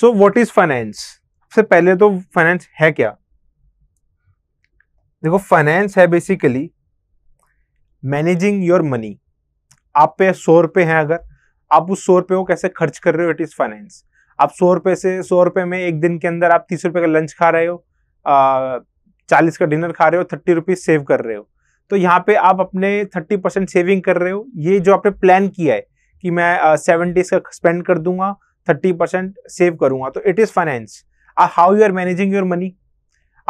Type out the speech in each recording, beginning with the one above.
So what is finance सबसे पहले तो फाइनेंस है क्या देखो फाइनेंस है बेसिकली मैनेजिंग योर मनी आप पे सौ रुपए हैं अगर आप उस सौ रुपये को कैसे खर्च कर रहे हो इट इज़ फाइनेंस आप सौ रुपए से सौ रुपए में एक दिन के अंदर आप तीस रुपए का लंच खा रहे हो चालीस का डिनर खा रहे हो थर्टी रुपीज़ सेव कर रहे हो तो यहाँ पे आप अपने थर्टी परसेंट सेविंग कर रहे हो ये जो आपने प्लान किया है कि मैं सेवन डेज का स्पेंड कर दूंगा थर्टी परसेंट सेव करूंगा तो it is finance how you are managing your money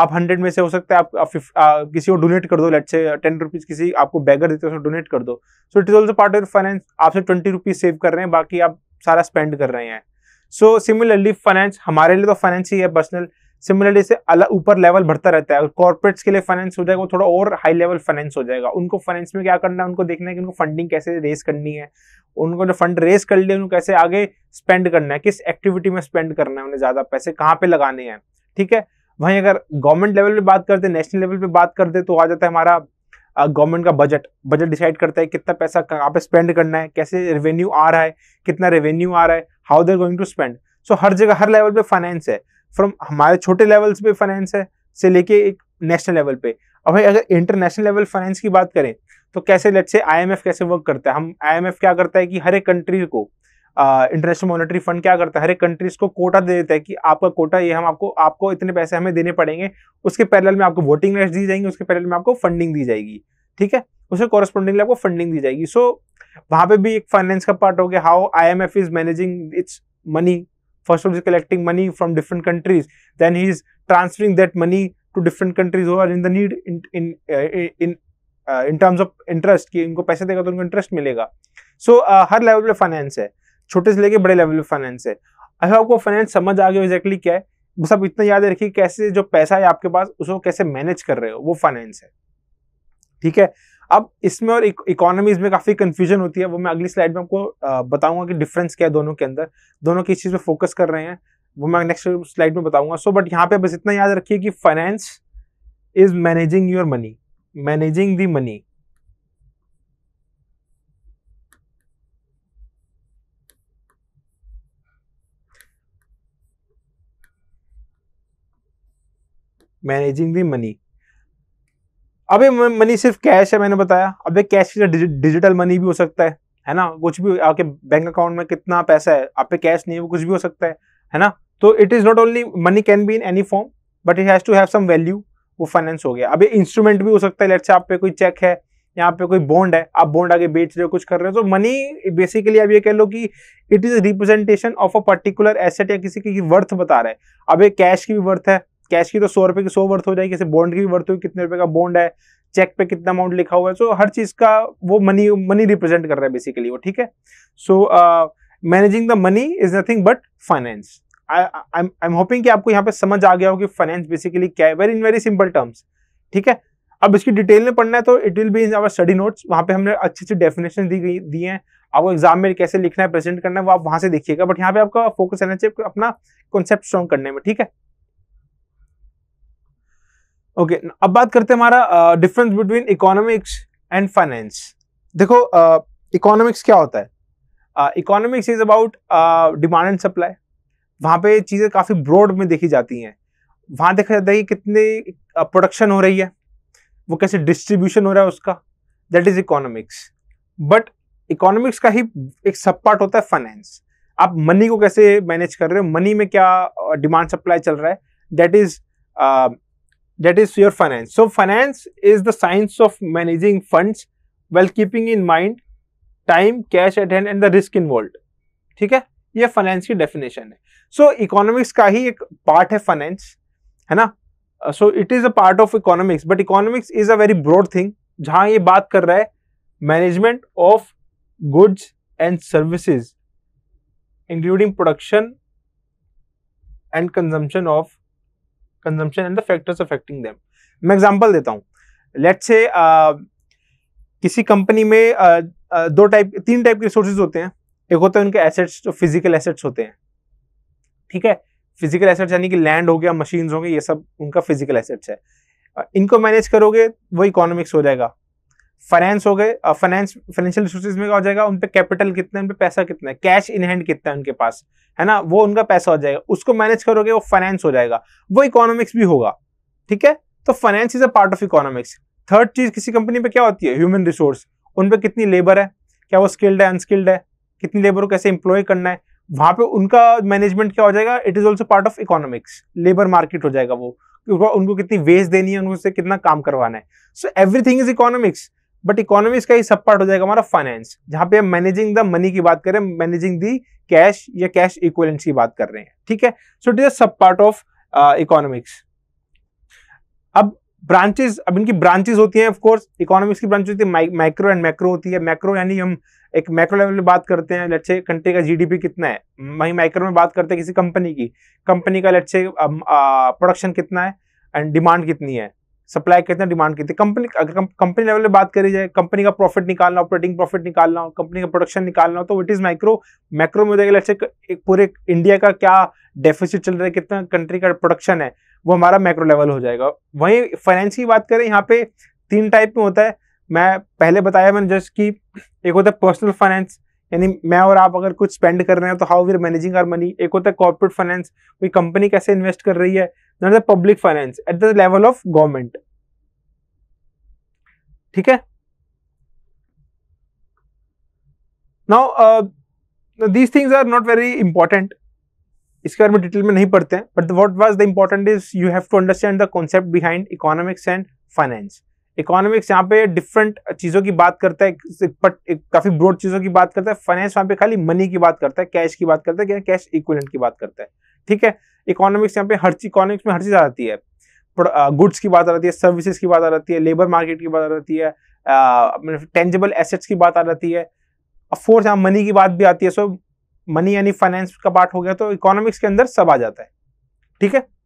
आप हंड्रेड में से हो सकता है आप, आप, आप किसी को डोनेट कर दो लेट से टेन रुपीज़ किसी आपको बैगर देते हो डोनेट कर दो so it is also part of finance आपसे ट्वेंटी रुपीज़ सेव कर रहे हैं बाकी आप सारा स्पेंड कर रहे हैं सो सिमिलरली फाइनेंस हमारे लिए तो फाइनेंस ही है पर्सनल सिमिलरली से अलग ऊपर लेवल बढ़ता रहता है कॉर्पोरेट्स के लिए फाइनेंस हो जाएगा वो थोड़ा और हाई लेवल फाइनेंस हो जाएगा उनको फाइनेंस में क्या करना है उनको देखना है कि उनको फंडिंग कैसे रेस करनी है उनको जो फंड रेस कर लिए उनको कैसे आगे स्पेंड करना है किस एक्टिविटी में स्पेंड करना है उन्हें ज़्यादा पैसे कहाँ पे लगाने हैं ठीक है वहीं अगर गवर्नमेंट लेवल पे बात करते नेशनल लेवल पे बात करते तो आ जाता है हमारा गवर्नमेंट का बजट बजट डिसाइड करता है कितना पैसा कहाँ पे स्पेंड करना है कैसे रेवेन्यू आ रहा है कितना रेवेन्यू आ रहा है how there going to spend so हर जगह हर लेवल पे फाइनेंस है फ्रॉम हमारे छोटे लेवल्स पे फाइनेंस है से लेके एक नेशनल लेवल पे अब भाई अगर इंटरनेशनल लेवल फाइनेंस की बात करें तो कैसे लेट से आईएमएफ कैसे वर्क करता है हम आईएमएफ क्या करता है कि हर एक कंट्री को इंटरनेशनल मॉनेटरी फंड क्या करता है हर एक कंट्रीज को कोटा दे देता है कि आपका कोटा ये हम आपको आपको इतने पैसे हमें देने पड़ेंगे उसके पैरल में आपको वोटिंग राइट्स दी जाएंगी उसके पैरल में आपको फंडिंग दी जाएगी ठीक है उसे कॉरस्पॉन्डिंगली आपको फंडिंग दी जाएगी सो so, वहां पे भी एक फाइनेंस का पार्ट हो गया how I M F is managing its money First of all, he's collecting money from different countries. Then he is transferring that money to different countries who are in the need in in uh, in uh, in terms of interest कि इनको पैसे देगा तो उनको interest मिलेगा. So uh, हर level पे finance है. छोटे से लेके बड़े लेवल पे फाइनेंस है. अगर आपको फाइनेंस समझ आ गया एग्जैक्टली क्या है सब इतना याद रखिए कैसे जो पैसा है आपके पास उसको कैसे मैनेज कर रहे हो वो फाइनेंस है ठीक है अब इसमें और इकोनॉमीज में काफ़ी कंफ्यूजन होती है वो मैं अगली स्लाइड में आपको बताऊंगा कि डिफरेंस क्या है दोनों के अंदर दोनों किस चीज़ पे फोकस कर रहे हैं वो मैं नेक्स्ट स्लाइड में बताऊंगा सो बट यहाँ पे बस इतना याद रखिए कि finance is managing your money managing the money managing the money अब मनी सिर्फ कैश है मैंने बताया अब कैश की डिजिटल मनी भी हो सकता है है ना कुछ भी आपके बैंक अकाउंट में कितना पैसा है आप पे कैश नहीं है वो कुछ भी हो सकता है है ना तो it is not only money can be in any form but it has to have some value वो फाइनेंस हो गया अब इंस्ट्रूमेंट भी हो सकता है लेट से आप पे कोई चेक है आप पे कोई बॉन्ड है आप बॉन्ड आगे बेच रहे हो कुछ कर रहे हो तो मनी बेसिकली आप ये कह लो कि it is representation of a particular asset या किसी की वर्थ बता रहा है अब ये कैश की भी वर्थ है कैश की तो सौ रुपए की सौ वर्थ हो जाएगी जैसे बॉन्ड की भी वर्थ हुई कितने रुपए का बॉन्ड है चेक पे कितना अमाउंट लिखा हुआ है सो so, हर चीज का वो मनी मनी रिप्रेजेंट कर रहा है बेसिकली वो ठीक है so managing the money is nothing but finance I am hoping कि आपको यहाँ पे समझ आ गया हो कि फाइनेंस बेसिकली क्या है very in very simple terms ठीक है अब इसकी डिटेल में पढ़ना है तो it will be in our study notes वहां पे हमने अच्छी अच्छी डेफिनेशन दी गई दिए हैं आपको एग्जाम में कैसे लिखना है प्रेजेंट करना है वो आप वहां से देखिएगा बट यहाँ पे आपका फोकस रहना चाहिए अपना कॉन्सेप्ट स्ट्रॉन्ग करने में ठीक है ओके okay, अब बात करते हैं हमारा difference between economics and finance देखो इकोनॉमिक्स uh, क्या होता है economics is about demand and supply वहाँ पे चीज़ें काफ़ी ब्रॉड में देखी जाती हैं वहाँ देखा जाता है कि कितनी प्रोडक्शन हो रही है वो कैसे डिस्ट्रीब्यूशन हो रहा है उसका that is economics but economics का ही एक सब पार्ट होता है फाइनेंस आप मनी को कैसे मैनेज कर रहे हो मनी में क्या डिमांड uh, सप्लाई चल रहा है that is that is your finance. So, finance is the science of managing funds while keeping in mind time, cash at hand and the risk involved. ठीक है ये फाइनेंस की definition है सो so, economics का ही एक पार्ट है finance है ना so it is a part of economics but economics is a very broad thing जहां ये बात कर रहा है management of goods and services including production and consumption of consumption and the factors affecting them मैं example देता हूँ late से किसी कंपनी में uh, uh, दो टाइप तीन टाइप के रिसोर्सेज होते हैं एक होता है उनके एसेट्स जो फिजिकल एसेट्स होते हैं ठीक है फिजिकल एसेट्स यानी कि लैंड हो गया मशीन्स हो गए ये सब उनका फिजिकल एसेट्स है इनको मैनेज करोगे वो इकोनॉमिक्स हो जाएगा फाइनेंस हो गए फाइनेंस फाइनेंशियल रिसोर्सेज में क्या हो जाएगा उन कैपिटल कितना है उन पैसा कितना है कैश इन हैंड कितना है उनके पास है ना वो उनका पैसा हो जाएगा उसको मैनेज करोगे वो फाइनेंस हो जाएगा वो इकोनॉमिक्स भी होगा ठीक है तो finance is a part of economics third चीज किसी कंपनी पे क्या होती है ह्यूमन रिसोर्स उन पर कितनी लेबर है क्या वो स्किल्ड है अनस्किल्ड है कितनी लेबर को कैसे इंप्लॉय करना है वहां पे उनका मैनेजमेंट क्या हो जाएगा it is also part of economics labour market हो जाएगा वो उनको कितनी वेज देनी है उनसे कितना काम करवाना है so everything is economics but economics का ही सब पार्ट हो जाएगा हमारा फाइनेंस जहां पे हम मैनेजिंग द मनी की बात करें मैनेजिंग दी कैश या कैश इक्वलेंस की बात कर रहे हैं ठीक है सो इट इज सब पार्ट ऑफ इकोनॉमिक्स अब ब्रांचेस अब इनकी ब्रांचेस होती हैं ऑफकोर्स इकोनॉमिक्स की ब्रांच होती है माइक्रो एंड मैक्रो होती है मैक्रो यानी हम एक मैक्रो लेवल में बात करते हैं लेट से कंट्री का जीडीपी कितना है वहीं माइक्रो में बात करते हैं किसी कंपनी की कंपनी का लेट से प्रोडक्शन कितना है एंड डिमांड कितनी है सप्लाई कितना डिमांड कितनी कंपनी अगर कंपनी लेवल में बात करी जाए कंपनी का प्रॉफिट निकालना ऑपरेटिंग प्रॉफिट निकालना हो कंपनी का प्रोडक्शन निकालना हो तो इट इज माइक्रो मैक्रो में देखा से एक पूरे इंडिया का क्या डेफिसिट चल रहा है कितना कंट्री का प्रोडक्शन है वो हमारा मैक्रो लेवल हो जाएगा वहीं फाइनेंस की बात करें यहाँ पे तीन टाइप में होता है मैं पहले बताया मैंने जस्ट कि एक होता है पर्सनल फाइनेंस यानी मैं और आप अगर कुछ स्पेंड कर रहे हैं तो how are managing our money एक होता है कॉर्पोरेट फाइनेंस कोई कंपनी कैसे इन्वेस्ट कर रही है the public finance at the level of government ठीक है now these things are not very important इसके बारे में डिटेल में नहीं पढ़ते हैं but what was the important is you have to understand the concept behind economics and finance economics यहाँ पे डिफरेंट चीज़ों की बात करता है एक, काफ़ी ब्रॉड चीज़ों की बात करता है फाइनेंस यहाँ पे खाली मनी की बात करता है कैश की बात करता है कैश इक्वलेंट की बात करता है ठीक है इकोनॉमिक्स यहाँ पे हर चीज इकोनॉमिक्स में हर चीज़ आ जाती है गुड्स की बात आ जाती है सर्विसेज की बात आ जाती है लेबर मार्केट की बात आ जाती है टेंजेबल मतलब एसेट्स की बात आ जाती है अफकोर्स यहाँ मनी की बात भी आती है सो मनी यानी फाइनेंस का पार्ट हो गया तो इकोनॉमिक्स के अंदर सब आ जाता है ठीक है